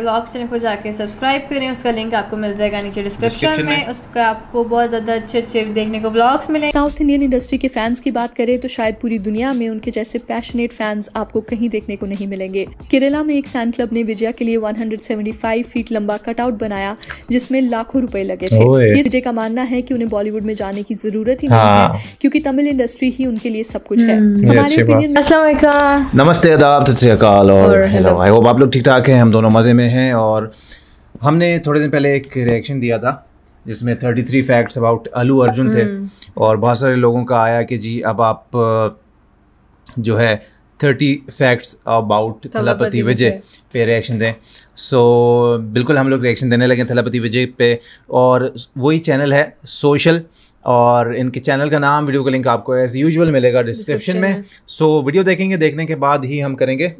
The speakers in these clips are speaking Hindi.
ब्लॉग चैनल को जाके सब्सक्राइब करें उसका लिंक आपको मिल जाएगा नीचे डिस्क्रिप्शन में उसका आपको बहुत ज़्यादा अच्छे अच्छे देखने को ब्लॉग्स मिले साउथ इंडियन इंडस्ट्री के फैंस की बात करें तो शायद पूरी दुनिया में उनके जैसे पैशनेट फैंस आपको कहीं देखने को नहीं मिलेंगे केरला में एक फैन क्लब ने विजया के लिए वन फीट लंबा कटआउट बनाया जिसमें लाखों रूपए लगे थे विजय का मानना है की उन्हें बॉलीवुड में जाने की जरूरत ही नहीं है हाँ। क्यूँकी तमिल इंडस्ट्री ही उनके लिए सब कुछ है हम्म। हमारे ओपिनियन नमस्ते आप लोग ठीक ठाक है हम दोनों मजे में में हैं और हमने थोड़े दिन पहले एक रिएक्शन दिया था जिसमें थर्टी थ्री फैक्ट्स अबाउट अलू अर्जुन थे हम्म। और बहुत सारे लोगों का आया कि जी अब आप जो है thirty facts about Thalapathy Vijay पे रिएक्शन दें सो so, बिल्कुल हम लोग रिएक्शन देने लगे थलापति विजय पे और वही चैनल है सोशल और इनके चैनल का नाम वीडियो का लिंक आपको एज यूजल मिलेगा डिस्क्रिप्शन में सो so, वीडियो देखेंगे देखने के बाद ही हम करेंगे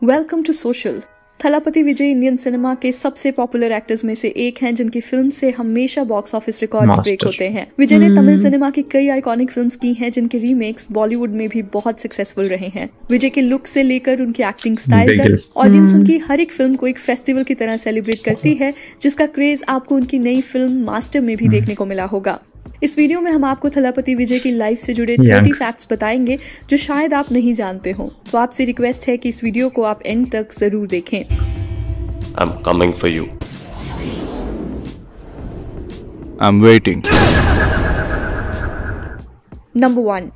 Welcome to Social, Thalapathy Vijay Indian cinema के सबसे पॉपुलर एक्टर्स में से एक हैं जिनकी फिल्म से हमेशा बॉक्स ऑफिस रिकॉर्ड्स ब्रेक होते हैं विजय ने हम्म। तमिल सिनेमा की कई आइकॉनिक फिल्म्स की हैं जिनके रीमेक्स बॉलीवुड में भी बहुत सक्सेसफुल रहे हैं विजय के लुक से लेकर उनकी एक्टिंग स्टाइल तक ऑडियंस हम्म। उनकी हर एक फिल्म को एक फेस्टिवल की तरह सेलिब्रेट करती है जिसका क्रेज आपको उनकी नई फिल्म मास्टर में भी देखने को मिला होगा इस वीडियो में हम आपको थलापति विजय की लाइफ से जुड़े थर्टी फैक्ट्स बताएंगे जो शायद आप नहीं जानते हो तो आपसे रिक्वेस्ट है कि इस वीडियो को आप एंड तक जरूर देखें I am coming for you I am waiting number one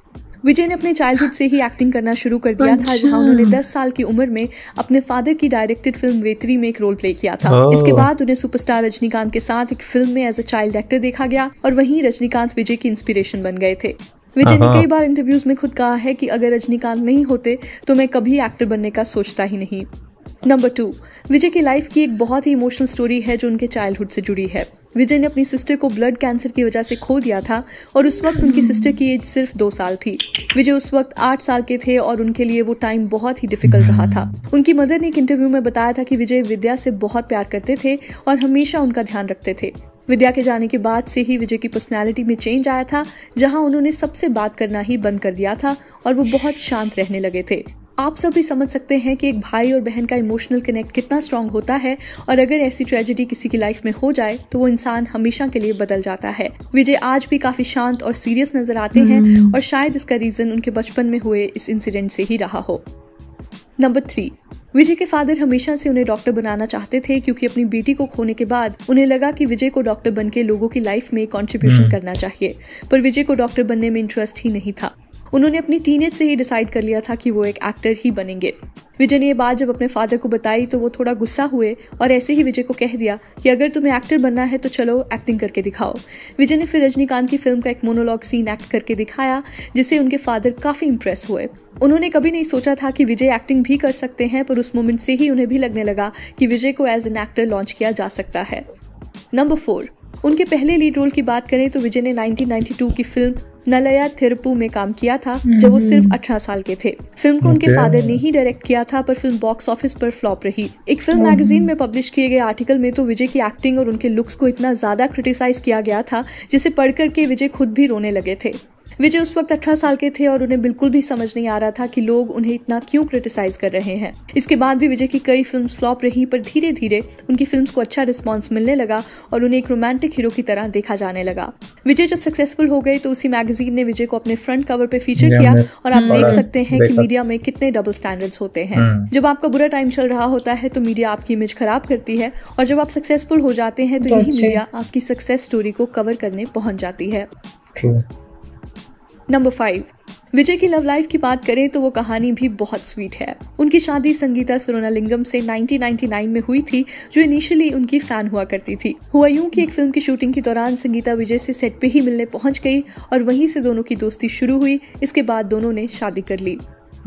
Vijay ने अपने चाइल्डहुड से ही एक्टिंग करना शुरू कर दिया था अच्छा। जहां उन्होंने 10 साल की उम्र में अपने फादर की डायरेक्टेड फिल्म वेतरी में एक रोल प्ले किया था इसके बाद उन्हें सुपरस्टार रजनीकांत के साथ एक फिल्म में एज अ चाइल्ड एक्टर देखा गया और वहीं रजनीकांत विजय की इंस्पिरेशन बन गए थे विजय ने कई बार इंटरव्यूज में खुद कहा है कि अगर रजनीकांत नहीं होते तो मैं कभी एक्टर बनने का सोचता ही नहीं नंबर टू विजय की लाइफ की एक बहुत ही इमोशनल स्टोरी है जो उनके चाइल्डहुड से जुड़ी है विजय ने अपनी सिस्टर को ब्लड कैंसर की वजह से खो दिया था और उस वक्त उनकी सिस्टर की एज सिर्फ दो साल थी विजय उस वक्त आठ साल के थे और उनके लिए वो टाइम बहुत ही डिफिकल्ट रहा था उनकी मदर ने एक इंटरव्यू में बताया था कि विजय विद्या से बहुत प्यार करते थे और हमेशा उनका ध्यान रखते थे विद्या के जाने के बाद से ही विजय की पर्सनैलिटी में चेंज आया था जहां उन्होंने सबसे बात करना ही बंद कर दिया था और वो बहुत शांत रहने लगे थे आप सब भी समझ सकते हैं कि एक भाई और बहन का इमोशनल कनेक्ट कितना स्ट्रांग होता है और अगर ऐसी ट्रेजिडी किसी की लाइफ में हो जाए तो वो इंसान हमेशा के लिए बदल जाता है विजय आज भी काफी शांत और सीरियस नजर आते हैं हम्म। और शायद इसका रीजन उनके बचपन में हुए इस इंसिडेंट से ही रहा हो नंबर थ्री विजय के फादर हमेशा से उन्हें डॉक्टर बनाना चाहते थे क्योंकि अपनी बेटी को खोने के बाद उन्हें लगा कि विजय को डॉक्टर बनके लोगों की लाइफ में कॉन्ट्रीब्यूशन हम्म। करना चाहिए पर विजय को डॉक्टर बनने में इंटरेस्ट ही नहीं था उन्होंने अपनी टीन से ही डिसाइड कर लिया था कि वो एक एक्टर ही बनेंगे विजय ने यह बात जब अपने फादर को बताई तो वो थोड़ा गुस्सा हुए और ऐसे ही विजय को कह दिया कि अगर तुम्हें एक्टर बनना है तो चलो एक्टिंग करके दिखाओ विजय ने फिर रजनीकांत की फिल्म का एक मोनोलॉग सीन एक्ट करके दिखाया जिससे उनके फादर काफी इंप्रेस हुए उन्होंने कभी नहीं सोचा था कि विजय एक्टिंग भी कर सकते हैं पर उस मोमेंट से ही उन्हें भी लगने लगा कि विजय को एज एन एक्टर लॉन्च किया जा सकता है नंबर फोर उनके पहले लीड रोल की बात करें तो विजय ने 1992 की फिल्म नलया थिरपू में काम किया था हम्म, जब वो हम्म। सिर्फ अठारह साल के थे फिल्म को उनके फादर ने ही डायरेक्ट किया था पर फिल्म बॉक्स ऑफिस पर फ्लॉप रही एक फिल्म हम्म। मैगजीन में पब्लिश किए गए आर्टिकल में तो विजय की एक्टिंग और उनके लुक्स को इतना ज्यादा क्रिटिसाइज किया गया था जिसे पढ़कर के विजय खुद भी रोने लगे थे विजय उस वक्त अठारह साल के थे और उन्हें बिल्कुल भी समझ नहीं आ रहा था कि लोग उन्हें इतना क्यों क्रिटिसाइज कर रहे हैं इसके बाद भी विजय की कई फिल्म फ्लॉप रही पर धीरे धीरे उनकी फिल्म को अच्छा रिस्पॉन्स मिलने लगा और उन्हें एक रोमांटिक हीरो की तरह देखा जाने लगा विजय जब सक्सेसफुल हो गए तो उसी मैगजीन ने विजय को अपने फ्रंट कवर पे फीचर किया और आप देख सकते हैं कि मीडिया में कितने डबल स्टैंडर्ड्स होते हैं हम्म। जब आपका बुरा टाइम चल रहा होता है तो मीडिया आपकी इमेज खराब करती है और जब आप सक्सेसफुल हो जाते हैं तो, तो यही मीडिया आपकी सक्सेस स्टोरी को कवर करने पहुंच जाती है नंबर फाइव विजय की लव लाइफ की बात करें तो वो कहानी भी बहुत स्वीट है उनकी शादी संगीता सुरोनालिंगम से 1999 में हुई थी जो इनिशियली उनकी फैन हुआ करती थी हुआ यूं कि एक फिल्म की शूटिंग के दौरान संगीता विजय से सेट पे ही मिलने पहुंच गई और वहीं से दोनों की दोस्ती शुरू हुई इसके बाद दोनों ने शादी कर ली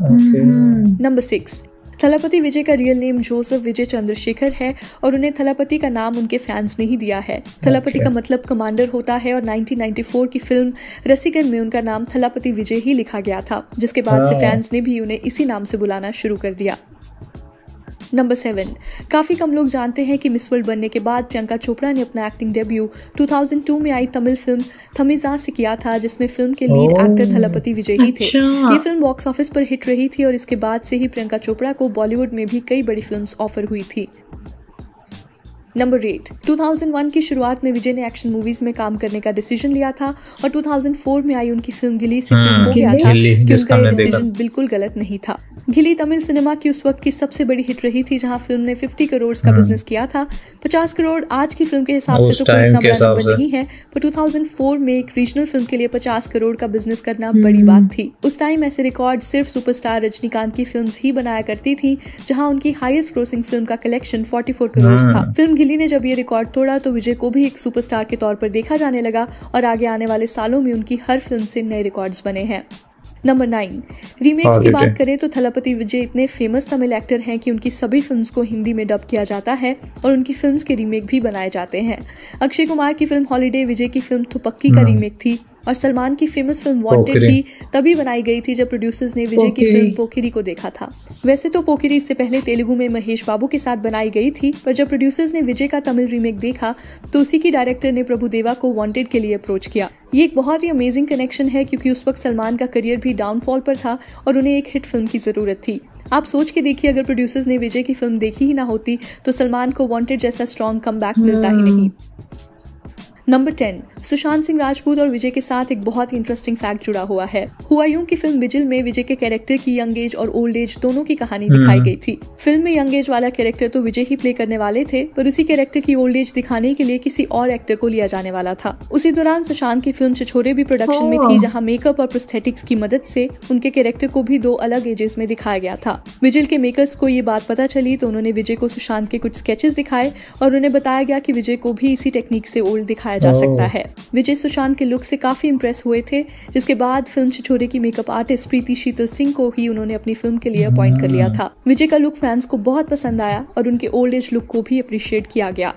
नंबर सिक्स हम्म। थलापति विजय का real name Joseph Vijay Chandrasekhar है और उन्हें थलापति का नाम उनके फैंस ने ही दिया है थलापति का मतलब कमांडर होता है और 1994 की फिल्म रसीगन में उनका नाम थलापति विजय ही लिखा गया था जिसके बाद से फैंस हाँ। ने भी उन्हें इसी नाम से बुलाना शुरू कर दिया नंबर सेवन काफ़ी कम लोग जानते हैं कि मिस वर्ल्ड बनने के बाद प्रियंका चोपड़ा ने अपना एक्टिंग डेब्यू 2002 में आई तमिल फिल्म थमिजा से किया था जिसमें फिल्म के लीड एक्टर थलपति विजय ही थे अच्छा। ये फिल्म बॉक्स ऑफिस पर हिट रही थी और इसके बाद से ही प्रियंका चोपड़ा को बॉलीवुड में भी कई बड़ी फिल्म ऑफर हुई थी नंबर एट 2001 की शुरुआत में विजय ने एक्शन मूवीज में काम करने का डिसीजन लिया था और 2004 में आई उनकी फिल्म गिली से हाँ, हो गया था कि उनका ये डिसीजन बिल्कुल गलत नहीं था गिली तमिल सिनेमा की उस वक्त की सबसे बड़ी हिट रही थी जहां फिल्म ने 50 करोड़ का बिजनेस हाँ। किया था 50 करोड़ आज की फिल्म के हिसाब से तो कोई इतना बड़ा नंबर नहीं है पर 2004 में एक रीजनल फिल्म के लिए 50 करोड़ का बिजनेस करना हम्म। बड़ी बात थी उस टाइम ऐसे रिकॉर्ड सिर्फ सुपरस्टार रजनीकांत की फिल्म ही बनाया करती थी जहाँ उनकी हाईएस्ट ग्रोसिंग फिल्म का कलेक्शन फोर्टी करोड़ था फिल्म गिली ने जब ये रिकॉर्ड तोड़ा तो विजय को भी एक सुपरस्टार के तौर पर देखा जाने लगा और आगे आने वाले सालों में उनकी हर फिल्म से नए रिकॉर्ड्स बने हैं नंबर नाइन रीमेक्स हाँ, की बात करें तो थलापति विजय इतने फेमस तमिल एक्टर हैं कि उनकी सभी फिल्म्स को हिंदी में डब किया जाता है और उनकी फिल्म्स के रीमेक भी बनाए जाते हैं अक्षय कुमार की फिल्म हॉलीडे विजय की फिल्म थुपक्की का रीमेक हम्म। थी और सलमान की फेमस फिल्म वांटेड भी तभी बनाई गई थी जब प्रोड्यूसर्स ने विजय की फिल्म पोखिरी को देखा था वैसे तो पोखिरी इससे पहले तेलुगु में महेश बाबू के साथ बनाई गई थी पर जब प्रोड्यूसर्स ने विजय का तमिल रीमेक देखा तो उसी की डायरेक्टर ने प्रभु देवा को वांटेड के लिए अप्रोच किया ये एक बहुत ही अमेजिंग कनेक्शन है क्योंकि उस वक्त सलमान का करियर भी डाउनफॉल पर था और उन्हें एक हिट फिल्म की ज़रूरत थी आप सोच के देखिए अगर प्रोड्यूसर्स ने विजय की फिल्म देखी ही ना होती तो सलमान को वांटेड जैसा स्ट्रॉन्ग कम मिलता ही हम्म। नहीं नंबर टेन सुशांत सिंह राजपूत और विजय के साथ एक बहुत ही इंटरेस्टिंग फैक्ट जुड़ा हुआ है हुआ यूं की फिल्म विजिल में विजय के कैरेक्टर की यंग एज और ओल्ड एज दोनों की कहानी हम्म। दिखाई गई थी फिल्म में यंग एज वाला कैरेक्टर तो विजय ही प्ले करने वाले थे पर उसी कैरेक्टर की ओल्ड एज दिखाने के लिए किसी और एक्टर को लिया जाने वाला था उसी दौरान सुशांत की फिल्म छिछोरे भी प्रोडक्शन में थी जहाँ मेकअप और प्रोस्थेटिक्स की मदद से उनके कैरेक्टर को भी दो अलग एजेस में दिखाया गया था विजिल के मेकर्स को ये बात पता चली तो उन्होंने विजय को सुशांत के कुछ स्केचेस दिखाए और उन्हें बताया गया कि विजय को भी इसी टेक्निक से ओल्ड दिखाया जा सकता है विजय सुशांत के लुक से काफ़ी इम्प्रेस हुए थे जिसके बाद फिल्म छिछोरे की मेकअप आर्टिस्ट प्रीति शीतल सिंह को ही उन्होंने अपनी फिल्म के लिए अपॉइंट कर लिया था विजय का लुक फैंस को बहुत पसंद आया और उनके ओल्ड एज लुक को भी अप्रिशिएट किया गया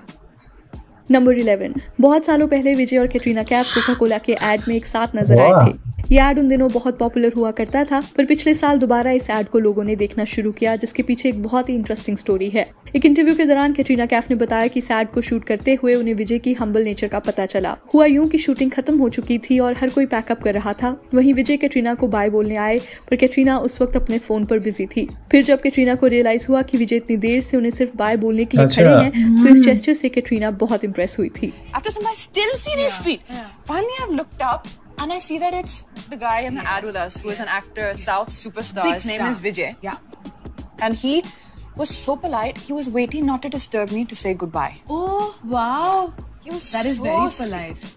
नंबर इलेवन बहुत सालों पहले विजय और कैटरीना कैफ कोका कोला के एड में एक साथ नजर आए थे ये एड उन दिनों बहुत पॉपुलर हुआ करता था पर पिछले साल दोबारा इस एड को लोगों ने देखना शुरू किया जिसके पीछे एक बहुत ही इंटरेस्टिंग स्टोरी है एक इंटरव्यू के दौरान कैटरीना कैफ ने बताया कि एड को शूट करते हुए उन्हें विजय की हम्बल नेचर का पता चला हुआ यूं कि शूटिंग खत्म हो चुकी थी और हर कोई पैकअप कर रहा था वहीं विजय कैटरीना को बाय बोलने आए पर कैटरीना उस वक्त अपने फोन पर बिजी थी फिर जब कैटरीना को रियलाइज हुआ की विजय इतनी देर से उन्हें सिर्फ बाय बोलने के लिए अच्छा। खड़े हैं तो इस जेस्टर हम्म। से कैटरीना बहुत ड्रेस हुई थी after some I still see this feat finally I have looked up and I see that it's the guy in the yes. ad with us who is an actor, yes. South superstar. Big His star. name is Vijay. Yeah. And he was so polite. He was waiting not to disturb me to say goodbye. Oh wow. He was that so is very polite.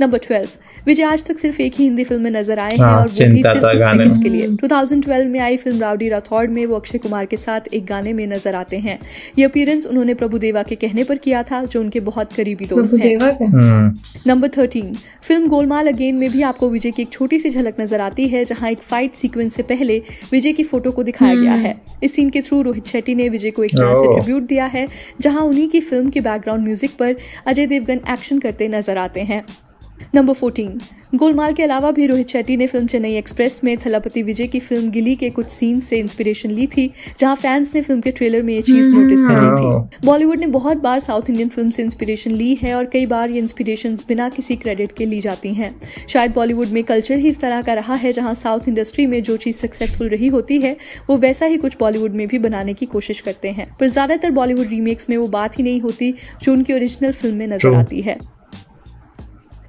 Number twelve Vijay आज तक सिर्फ एक ही हिंदी फिल्म में नजर आए हैं हाँ, और वो भी सिर्फ कुछ सेकंड्स के लिए 2012 में आई फिल्म राउडी राठौड़ में वो अक्षय कुमार के साथ एक गाने में नजर आते हैं ये अपीयरेंस उन्होंने प्रभुदेवा के कहने पर किया था जो उनके बहुत करीबी दोस्त हैं number thirteen film Golmaal again में भी आपको विजय की एक छोटी सी झलक नजर आती है जहाँ एक फाइट सीक्वेंस से पहले विजय की फोटो को दिखाया गया हम्म। है इस सीन के थ्रू रोहित शेट्टी ने विजय को एक तरह से ट्रिब्यूट दिया है जहाँ उन्हीं की फिल्म के बैकग्राउंड म्यूजिक पर अजय देवगन एक्शन करते नजर आते हैं नंबर फोर्टीन गोलमाल के अलावा भी रोहित शेट्टी ने फिल्म चेन्नई एक्सप्रेस में थलापति विजय की फिल्म गिली के कुछ सीन से इंस्पिरेशन ली थी जहां फैंस ने फिल्म के ट्रेलर में ये चीज नोटिस कर ली थी बॉलीवुड oh. ने बहुत बार साउथ इंडियन फिल्म से इंस्पिरेशन ली है और कई बार ये इंस्पिरेशन बिना किसी क्रेडिट के ली जाती है शायद बॉलीवुड में कल्चर ही इस तरह का रहा है जहाँ साउथ इंडस्ट्री में जो चीज सक्सेसफुल रही होती है वो वैसा ही कुछ बॉलीवुड में भी बनाने की कोशिश करते हैं पर ज्यादातर बॉलीवुड रीमेक्स में वो बात ही नहीं होती जो उनकी ओरिजिनल फिल्म में नजर आती है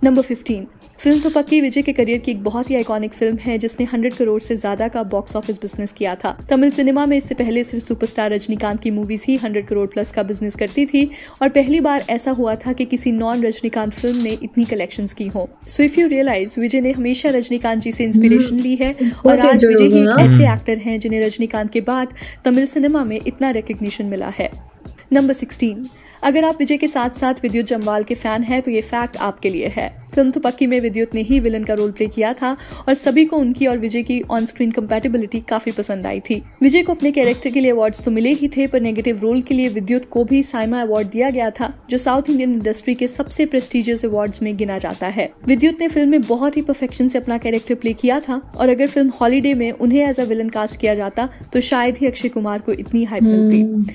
नंबर 15 फिल्म तो पक्की विजय के करियर की एक बहुत ही आइकॉनिक फिल्म है जिसने 100 करोड़ से ज्यादा का बॉक्स ऑफिस बिजनेस किया था तमिल सिनेमा में इससे पहले सिर्फ सुपरस्टार रजनीकांत की मूवीज ही 100 करोड़ प्लस का बिजनेस करती थी और पहली बार ऐसा हुआ था कि किसी नॉन रजनीकांत फिल्म ने इतनी कलेक्शन की हो so if you realise Vijay ने हमेशा रजनीकांत जी से इंस्पिरेशन ली है हम्म, और आज विजय ही ऐसे एक्टर हैं जिन्हें रजनीकांत के बाद तमिल सिनेमा में इतना रिकग्निशन मिला है नंबर सिक्सटीन अगर आप विजय के साथ साथ विद्युत जम्वाल के फैन हैं तो ये फैक्ट आपके लिए है फिल्म तो पक्की में विद्युत ने ही विलन का रोल प्ले किया था और सभी को उनकी और विजय की ऑन स्क्रीन कम्पेटेबिलिटी काफी पसंद आई थी विजय को अपने कैरेक्टर के लिए अवार्ड्स तो मिले ही थे पर नेगेटिव रोल के लिए विद्युत को भी साइमा अवार्ड दिया गया था जो साउथ इंडियन इंडस्ट्री के सबसे प्रेस्टिजियस अवार्ड में गिना जाता है विद्युत ने फिल्म में बहुत ही परफेक्शन से अपना कैरेक्टर प्ले किया था और अगर फिल्म हॉलीडे में उन्हें एज अ विलन कास्ट किया जाता तो शायद ही अक्षय कुमार को इतनी हाइप मिलती हम्म।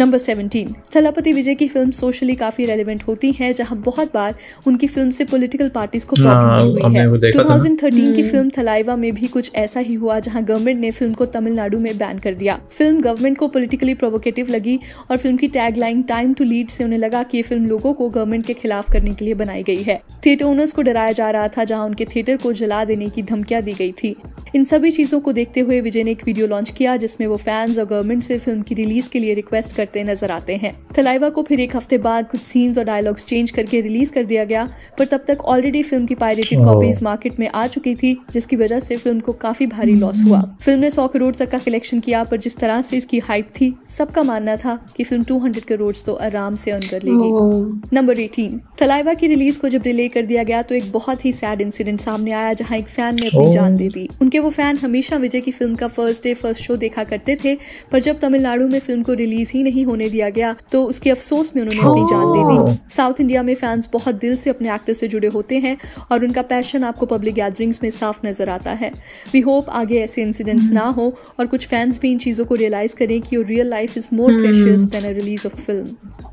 नंबर सेवनटीन थलापति विजय की फिल्म सोशली काफी रेलिवेंट होती है जहां बहुत बार उनकी फिल्म से पॉलिटिकल पार्टीज को प्रॉब्लम हाँ, हुई है 2013 की फिल्म हम्म। थलाइवा में भी कुछ ऐसा ही हुआ जहां गवर्नमेंट ने फिल्म को तमिलनाडु में बैन कर दिया फिल्म गवर्नमेंट को पोलिटिकली प्रोवोकेटिव लगी और फिल्म की टैग टाइम टू लीड से उन्हें लगा कि ये फिल्म लोगों को गवर्नमेंट के खिलाफ करने के लिए बनाई गई है थिएटर ओनर्स को डराया जा रहा था जहां उनके थिएटर को जला देने की धमकियां दी गई थी इन सभी चीजों को देखते हुए विजय ने एक वीडियो लॉन्च किया जिसमें वो फैंस और गवर्नमेंट से फिल्म की रिलीज के लिए रिक्वेस्ट करते करते नजर आते हैं थलाइवा को फिर एक हफ्ते बाद कुछ सीन्स और डायलॉग्स चेंज करके रिलीज कर दिया गया पर तब तक ऑलरेडी फिल्म की पायरेटेड कॉपीज मार्केट में आ चुकी थी जिसकी वजह से फिल्म को काफी भारी लॉस हुआ फिल्म ने सौ करोड़ तक का कलेक्शन किया पर जिस तरह से इसकी हाइप थी सबका मानना था की फिल्म टू करोड़ तो आराम से अर्न कर लेगी नंबर एटीन थलाइवा की रिलीज को जब डिले कर दिया गया तो एक बहुत ही सैड इंसिडेंट सामने आया जहाँ एक फैन ने अपनी oh. जान दे दी उनके वो फैन हमेशा विजय की फिल्म का फर्स्ट डे फर्स्ट शो देखा करते थे पर जब तमिलनाडु में फिल्म को रिलीज ही नहीं नहीं होने दिया गया तो उसके अफसोस में उन्होंने अपनी जान दे दी हाँ। साउथ इंडिया में फैंस बहुत दिल से अपने एक्टर से जुड़े होते हैं और उनका पैशन आपको पब्लिक गैदरिंग्स में साफ नजर आता है वी होप आगे ऐसे इंसिडेंट्स हम्म। ना हो और कुछ फैंस भी इन चीज़ों को रियलाइज करें कि real life is more precious than a release of film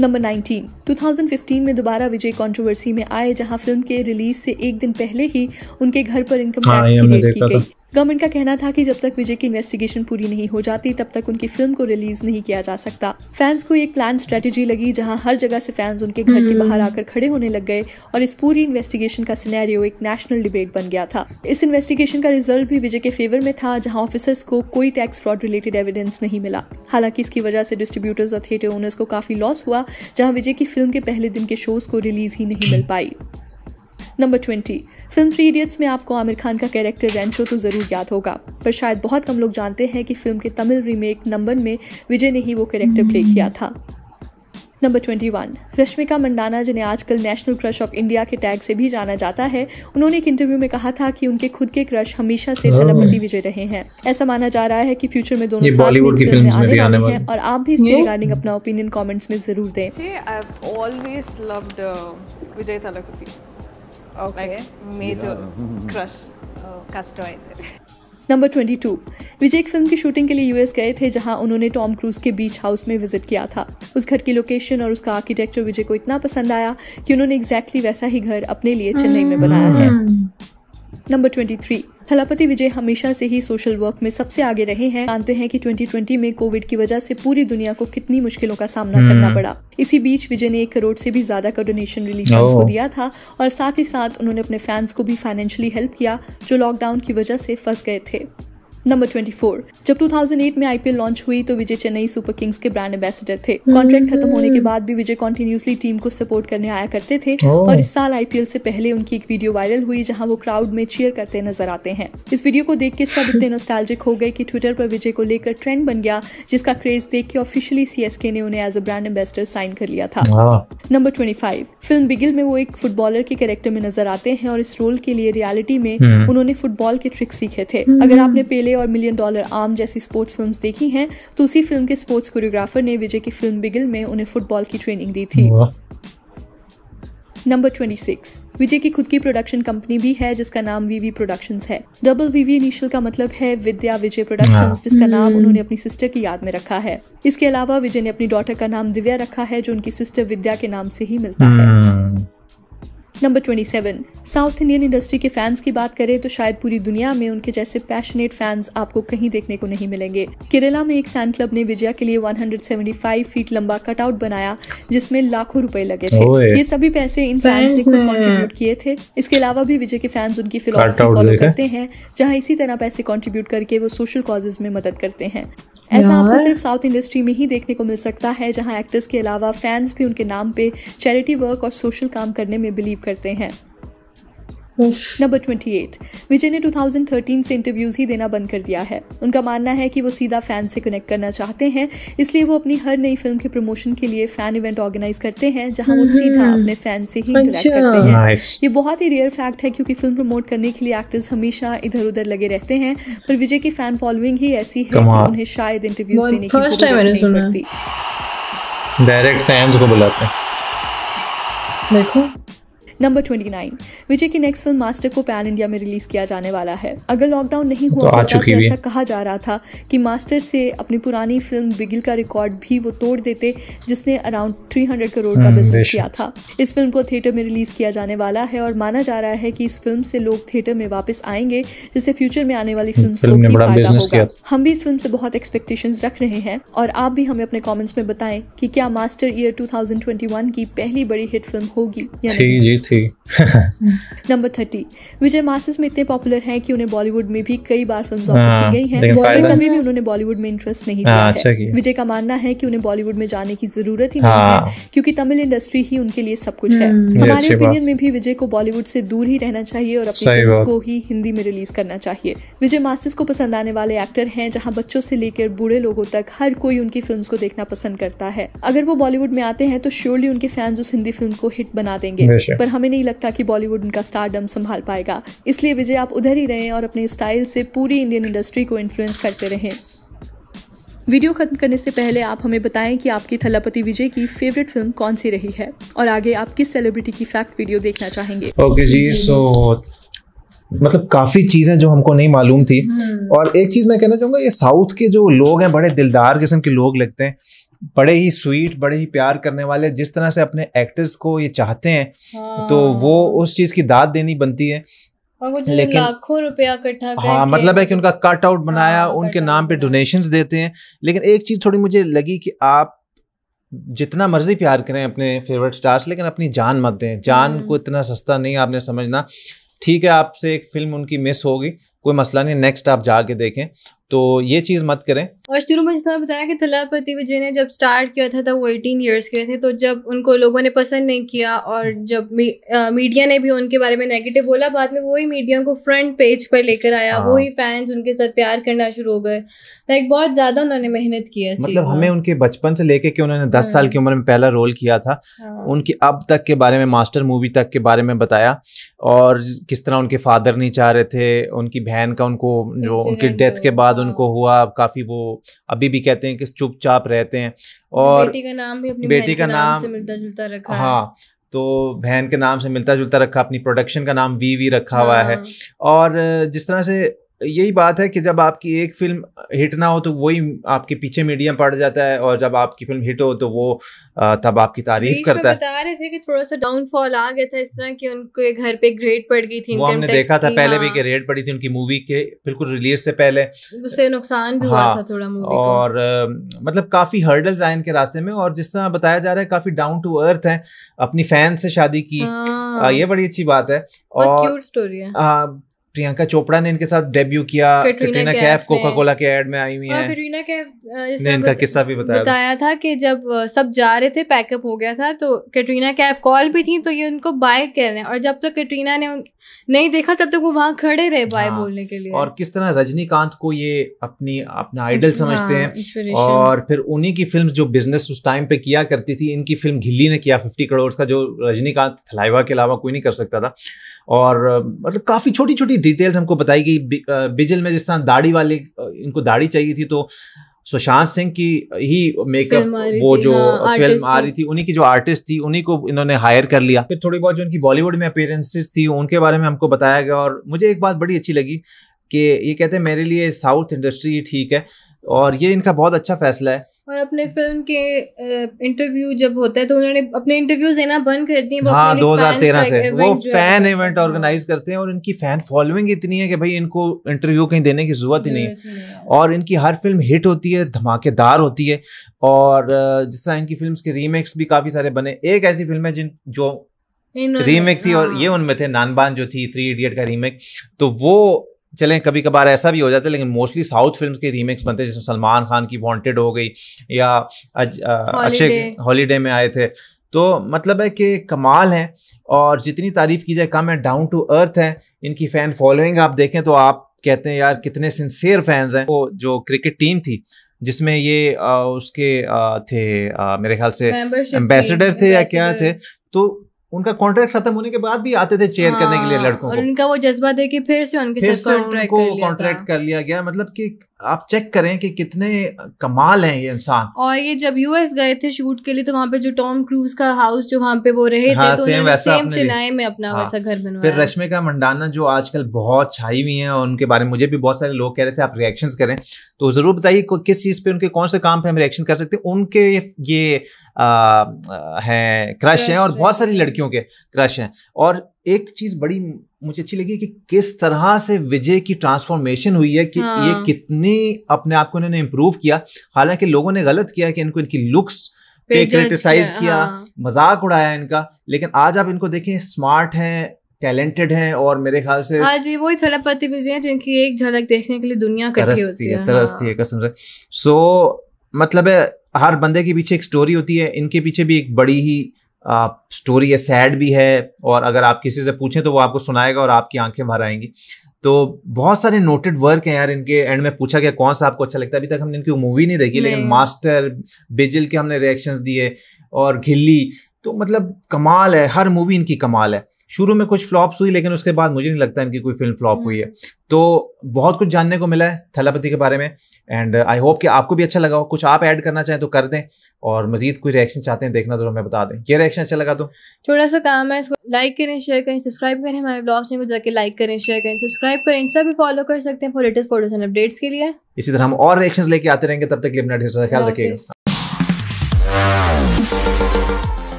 number 19 2015 में दोबारा विजय कंट्रोवर्सी में आए जहां फिल्म के रिलीज से एक दिन पहले ही उनके घर पर इनकम टैक्स हाँ, की रेट की गई गवर्नमेंट का कहना था कि जब तक विजय की इन्वेस्टिगेशन पूरी नहीं हो जाती तब तक उनकी फिल्म को रिलीज नहीं किया जा सकता फैंस को एक प्लान स्ट्रेटेजी लगी जहां हर जगह से फैंस उनके घर के बाहर हम्म। आकर खड़े होने लग गए और इस पूरी इन्वेस्टिगेशन का सिनेरियो एक नेशनल डिबेट बन गया था इस इन्वेस्टिगेशन का रिजल्ट भी विजय के फेवर में था जहां ऑफिसर्स को कोई टैक्स फ्रॉड रिलेटेड एविडेंस नहीं मिला हालांकि इसकी वजह से डिस्ट्रीब्यूटर्स और थिएटर ओनर्स को काफी लॉस हुआ जहां विजय की फिल्म के पहले दिन के शोज को रिलीज ही नहीं मिल पाई number twenty film Three Idiots में आपको आमिर खान का कैरेक्टर रेंचो तो ज़रूर याद होगा पर शायद बहुत कम लोग जानते हैं कि फिल्म के तमिल रीमेक नंबर में विजय ने ही वो कैरेक्टर प्ले किया था number twenty one Rashmika Mandanna जिन्हें आजकल नेशनल क्रश ऑफ इंडिया के टैग से भी जाना जाता है उन्होंने एक इंटरव्यू में कहा था कि उनके खुद के क्रश हमेशा से थलपति हाँ। विजय रहे हैं ऐसा माना जा रहा है कि फ्यूचर में दोनों साथ में फिल्म में आने वाले हैं और आप भी इसके रिगार्डिंग अपना ओपिनियन कॉमेंट्स में जरूर दें नंबर ट्वेंटी टू विजय एक फिल्म की शूटिंग के लिए यूएस गए थे जहां उन्होंने टॉम क्रूज के बीच हाउस में विजिट किया था उस घर की लोकेशन और उसका आर्किटेक्चर विजय को इतना पसंद आया कि उन्होंने एग्जैक्टली exactly वैसा ही घर अपने लिए चेन्नई में hmm. बनाया है number twenty three Thalapathy Vijay हमेशा से ही सोशल वर्क में सबसे आगे रहे हैं जानते हैं कि 2020 में कोविड की वजह से पूरी दुनिया को कितनी मुश्किलों का सामना हम्म। करना पड़ा इसी बीच विजय ने एक करोड़ से भी ज्यादा का डोनेशन रिलीफ को दिया था और साथ ही साथ उन्होंने अपने फैंस को भी फाइनेंशियली हेल्प किया जो लॉकडाउन की वजह से फंस गए थे नंबर 24 जब 2008 में आईपीएल लॉन्च हुई तो विजय चेन्नई सुपर किंग्स के ब्रांड एम्बेसडर थे कॉन्ट्रैक्ट hmm. खत्म होने के बाद भी विजय कंटिन्यूसली टीम को सपोर्ट करने आया करते थे oh. और इस साल आईपीएल से पहले उनकी एक वीडियो वायरल हुई जहां वो क्राउड में चीयर करते नजर आते हैं इस वीडियो को देख के सब इतने नोस्टैल्जिक हो गए कि ट्विटर पर विजय को लेकर ट्रेंड बन गया जिसका क्रेज देख के ऑफिशियली सीएसके ने उन्हें as a brand ambassador sign कर लिया था नंबर ट्वेंटी फिल्म बिगिल में वो एक फुटबॉलर के कैरेक्टर में नजर आते हैं और इस रोल के लिए रियालिटी में hmm. उन्होंने फुटबॉल के ट्रिक सीखे थे hmm. अगर आपने पेले और मिलियन डॉलर आर्म जैसी स्पोर्ट्स फिल्म देखी हैं तो उसी फिल्म के स्पोर्ट्स कोरियोग्राफर ने विजय की फिल्म बिगिल में उन्हें फुटबॉल की ट्रेनिंग दी थी नंबर ट्वेंटी सिक्स विजय की खुद की प्रोडक्शन कंपनी भी है जिसका नाम वीवी प्रोडक्शंस है डबल वीवी इनिशियल का मतलब है विद्या विजय प्रोडक्शंस हाँ। जिसका नाम हम्म। उन्होंने अपनी सिस्टर की याद में रखा है इसके अलावा विजय ने अपनी डॉटर का नाम दिव्या रखा है जो उनकी सिस्टर विद्या के नाम से ही मिलता है हम्म। नंबर 27 साउथ इंडियन इंडस्ट्री के फैंस की बात करें तो शायद पूरी दुनिया में उनके जैसे पैशनेट फैंस आपको कहीं देखने को नहीं मिलेंगे केरला में एक फैन क्लब ने विजय के लिए 175 फीट लंबा कटआउट बनाया जिसमें लाखों रुपए लगे थे ये सभी पैसे इन फैंस ने खुद कॉन्ट्रीब्यूट किए थे इसके अलावा भी विजय के फैंस उनकी फिलोसफी फॉलो करते हैं जहाँ इसी तरह पैसे कॉन्ट्रीब्यूट करके वो सोशल कॉजेज में मदद करते हैं ऐसा आपको सिर्फ साउथ इंडस्ट्री में ही देखने को मिल सकता है जहां एक्टर्स के अलावा फैंस भी उनके नाम पे चैरिटी वर्क और सोशल काम करने में बिलीव करते हैं नंबर 28 विजय ने 2013 से इंटरव्यूज ही देना बंद कर दिया है उनका मानना है कि वो सीधा फैन से कनेक्ट करना चाहते हैं इसलिए वो अपनी हर नई फिल्म के प्रमोशन के लिए फैन इवेंट ऑर्गेनाइज करते हैं जहां वो हम्म। सीधा अपने फैन से ही इंटरेक्ट अच्छा। करते हैं nice. ये बहुत ही रेयर फैक्ट है क्योंकि फिल्म प्रमोट करने के लिए एक्टर्स हमेशा इधर उधर लगे रहते हैं पर विजय की फैन फॉलोइंग ही ऐसी है कि उन्हें शायद इंटरव्यूज देने की डायरेक्ट फैंस को बुलाते हैं देखो नंबर ट्वेंटी नाइन विजय की नेक्स्ट फिल्म मास्टर को पैन इंडिया में रिलीज किया जाने वाला है अगर लॉकडाउन नहीं हुआ तो होता तो ऐसा कहा जा रहा था कि मास्टर से अपनी पुरानी फिल्म बिगिल का रिकॉर्ड भी वो तोड़ देते जिसने अराउंड थ्री हंड्रेड करोड़ का हम्म, बिजनेस किया था इस फिल्म को थिएटर में रिलीज किया जाने वाला है और माना जा रहा है कि इस फिल्म से लोग थिएटर में वापस आएंगे जिससे फ्यूचर में आने वाली फिल्म हम्म, को भी फायदा होगा हम भी इस फिल्म से बहुत एक्सपेक्टेशन रख रहे हैं और आप भी हमें अपने कॉमेंट्स में बताएं कि क्या मास्टर ईयर टू की पहली बड़ी हिट फिल्म होगी जी थी नंबर थर्टी विजय मासिस में इतने पॉपुलर हैं कि उन्हें बॉलीवुड में भी कई बार फिल्म ऑफर हाँ, की गई हैं बॉलीवुड में भी उन्होंने बॉलीवुड में इंटरेस्ट नहीं हाँ, दिया अच्छा है विजय का मानना है कि उन्हें बॉलीवुड में जाने की जरूरत ही नहीं है हाँ। क्योंकि तमिल इंडस्ट्री ही उनके लिए सब कुछ है हम्म। हमारे ओपिनियन में भी विजय को बॉलीवुड से दूर ही रहना चाहिए और अपनी फिल्म को ही हिंदी में रिलीज करना चाहिए विजय मास्टर्स को पसंद आने वाले एक्टर हैं जहाँ बच्चों से लेकर बूढ़े लोगों तक हर कोई उनकी फिल्म को देखना पसंद करता है अगर वो बॉलीवुड में आते हैं तो श्योरली उनके फैंस उस हिंदी फिल्म को हिट बना देंगे पर हमें नहीं लगता कि बॉलीवुड उनका स्टारडम संभाल पाएगा इसलिए विजय आप उधर ही रहें और अपने स्टाइल से पूरी इंडियन इंडस्ट्री को इन्फ्लुएंस करते रहें वीडियो खत्म करने से पहले आप हमें बताएं कि आपकी थलापति विजय की फेवरेट फिल्म कौन सी रही है और आगे आप किस सेलिब्रिटी की फैक्ट वीडियो देखना चाहेंगे ओके okay, जी सो so, मतलब काफ़ी चीज़ें जो हमको नहीं मालूम थी हम्म। और एक चीज़ मैं कहना चाहूंगा ये साउथ के जो लोग हैं बड़े दिलदार किस्म के लोग लगते हैं बड़े ही स्वीट बड़े ही प्यार करने वाले जिस तरह से अपने एक्टर्स को ये चाहते हैं तो हाँ। तो वो उस चीज की दाद देनी बनती है लेकिन लाखों रुपया इकट्ठा हाँ मतलब है कि उनका कट आउट बनाया हाँ, उनके नाम पे डोनेशन देते हैं लेकिन एक चीज थोड़ी मुझे लगी कि आप जितना मर्जी प्यार करें अपने फेवरेट स्टार्स लेकिन अपनी जान मत दें जान हाँ। को इतना सस्ता नहीं आपने समझना ठीक है आपसे एक फिल्म उनकी मिस होगी कोई मसला नहीं नेक्स्ट आप जाके देखें तो ये चीज मत करें और शुरू में जितना बताया कि थलापति विजय ने जब स्टार्ट किया था तब वो एटीन ईयर्स के थे तो जब उनको लोगों ने पसंद नहीं किया और जब मी, आ, मीडिया ने भी उनके बारे में नेगेटिव बोला बाद में वही मीडिया को फ्रंट पेज पर लेकर आया हाँ। वही फैंस उनके साथ प्यार करना शुरू हो गए लाइक बहुत ज्यादा उन्होंने मेहनत की है मतलब हमें हाँ। उनके बचपन से लेके कि उन्होंने दस साल की हाँ। उम्र में पहला रोल किया था हाँ। उनके अब तक के बारे में मास्टर मूवी तक के बारे में बताया और किस तरह उनके फादर नहीं चाह रहे थे उनकी बहन का उनको जो उनके डेथ के बाद बाद उनको हुआ काफ़ी वो अभी भी कहते हैं कि चुपचाप रहते हैं और बेटी का नाम भी अपनी बेटी का नाम से मिलता जुलता रखा हाँ तो बहन के नाम से मिलता जुलता रखा अपनी प्रोडक्शन का नाम वी वी रखा हुआ है हाँ। और जिस तरह से यही बात है कि जब आपकी एक फिल्म हिट ना हो तो वही आपके पीछे मीडिया पड़ जाता है और जब आपकी फिल्म हिट हो तो वो तब आपकी तारीफ करता है बता रहे थे कि थोड़ा सा डाउनफॉल आ गया था इस तरह कि उनको घर पे ग्रेड पड़ गई थी वो हमने देखा था पहले हाँ। भी कि रेड पड़ी थी उनकी मूवी के बिल्कुल रिलीज से पहले उससे नुकसान भी हुआ हाँ, था थोड़ा मूवी और मतलब काफ़ी हर्डल्स आए इनके रास्ते में और जिस तरह बताया जा रहा है काफ़ी डाउन टू अर्थ है अपनी फैन से शादी की हाँ। ये बड़ी अच्छी बात है और स्टोरी है हाँ, प्रियंका चोपड़ा ने इनके साथ डेब्यू किया कैटरीना कैफ कोका कोला के एड में आई हुई हाँ, है कटरीना कैफ ने इनका किस्सा भी बताया बताया था कि जब सब जा रहे थे पैकअप हो गया था तो कैटरीना कैफ कॉल भी थी तो ये उनको बाय कह रहे हैं और जब तक तो कैटरीना ने नहीं देखा तब तक वो वहां खड़े रहे बाय हाँ, बोलने के लिए और किस तरह रजनीकांत को ये अपनी अपना आइडल समझते हाँ, हैं और फिर उन्हीं की फिल्म जो बिजनेस उस टाइम पे किया करती थी इनकी फिल्म घिल्ली ने किया फिफ्टी करोड़ का जो रजनीकांत थलाइवा के अलावा कोई नहीं कर सकता था और मतलब काफ़ी छोटी छोटी डिटेल्स हमको बताई गई बिजल में जिस तरह दाढ़ी वाली इनको दाढ़ी चाहिए थी तो सुशांत सिंह की ही मेकअप वो जो हाँ, फिल्म आ रही थी उन्हीं की जो आर्टिस्ट थी उन्हीं को इन्होंने हायर कर लिया फिर थोड़ी बहुत जो उनकी बॉलीवुड में अपेयरेंसेस थी उनके बारे में हमको बताया गया और मुझे एक बात बड़ी अच्छी लगी कि ये कहते हैं मेरे लिए साउथ इंडस्ट्री ठीक है और ये इनका बहुत अच्छा फैसला है और अपने फिल्म के इंटरव्यू जब होता है तो उन्होंने अपने इंटरव्यू देना बंद कर दिए हाँ दो हजार तेरह से वो फैन इवेंट ऑर्गेनाइज करते हैं और इनकी फैन फॉलोइंग इतनी है कि भाई इनको इंटरव्यू कहीं देने की जरूरत ही नहीं है और इनकी हर फिल्म हिट होती है धमाकेदार होती है और जिस तरह इनकी फिल्म के रीमेक्स भी काफी सारे बने एक ऐसी फिल्म है जिन जो रीमेक थी और हाँ। ये उनमें थे नानबान जो थी थ्री इडियट का रीमेक तो वो चलें कभी कभार ऐसा भी हो जाता है लेकिन मोस्टली साउथ फिल्म के रीमेक्स बनते हैं जिसमें सलमान खान की वांटेड हो गई या अक्षय हॉलीडे में आए थे तो मतलब है कि कमाल हैं और जितनी तारीफ की जाए कम है डाउन टू अर्थ है इनकी फ़ैन फॉलोइंग आप देखें तो आप कहते हैं यार कितने सिंसियर फैंस हैं वो जो क्रिकेट टीम थी जिसमें ये आ, उसके आ, थे आ, मेरे ख्याल से एम्बेसडर थे या क्या थे तो उनका कॉन्ट्रैक्ट खत्म होने के बाद भी आते थे चेयर हाँ, करने के लिए हाँ, लड़कों और को। उनका वो जज्बा दे के फिर से उनके फिर से उनको कॉन्ट्रैक्ट कर लिया गया मतलब कि आप चेक करें कि कितने कमाल हैं ये इंसान और ये जब यूएस गए थे शूट के लिए तो वहाँ पे जो टॉम क्रूज का हाउस जो वहाँ पे वो रहे हाँ, थे तो सेम, सेम चेन्नई में अपना हाँ, वैसा घर बनवाया फिर का मंडाना जो आजकल बहुत छाई हुई है और उनके बारे में मुझे भी बहुत सारे लोग कह रहे थे आप रिएक्शंस करें तो जरूर बताइए किस चीज पे उनके कौन से काम पे हम रिएक्शन कर सकते हैं उनके ये है क्रश है और बहुत सारी लड़कियों बच्चों के क्रश हैं और एक चीज़ बड़ी मुझे अच्छी लगी कि किस तरह से विजय की ट्रांसफॉर्मेशन हुई है कि हाँ। ये कितनी अपने आप को इन्होंने इम्प्रूव किया हालांकि लोगों ने गलत किया कि इनको इनकी लुक्स पे क्रिटिसाइज किया हाँ। मजाक उड़ाया इनका लेकिन आज आप इनको देखें स्मार्ट हैं टैलेंटेड हैं और मेरे ख्याल से हाँ जी वही थलपति विजय हैं जिनकी एक झलक देखने के लिए दुनिया होती है हाँ। तरसती है कसम से सो मतलब है हर बंदे के पीछे एक स्टोरी होती है इनके पीछे भी एक बड़ी ही स्टोरी है सैड भी है और अगर आप किसी से पूछें तो वो आपको सुनाएगा और आपकी आंखें भर आएंगी तो बहुत सारे नोटेड वर्क हैं यार इनके एंड में पूछा गया कौन सा आपको अच्छा लगता है अभी तक हमने इनकी मूवी नहीं देखी लेकिन मास्टर बिजिल के हमने रिएक्शंस दिए और घिल्ली तो मतलब कमाल है हर मूवी इनकी कमाल है शुरू में कुछ फ्लॉप्स हुई लेकिन उसके बाद मुझे नहीं लगता इनकी कोई फिल्म फ्लॉप हुई है तो बहुत कुछ जानने को मिला है थलापति के बारे में एंड आई होप कि आपको भी अच्छा लगा हो कुछ आप ऐड करना चाहें तो कर दें और मजीद कोई रिएक्शन चाहते हैं देखना तो हमें बता दें ये रिएक्शन अच्छा लगा तो छोटा सा काम है इसको लाइक करें शेयर करें सब्सक्राइब करें हमारे ब्लॉग्स को जाकर लाइक करें शेयर करें सब्सक्राइब करें इंस्टा भी फॉलो कर सकते हैं for latest photos and updates के लिए इसी तरह हम और रिएक्शन लेके आते रहेंगे तब तक अपना ख्याल रखिएगा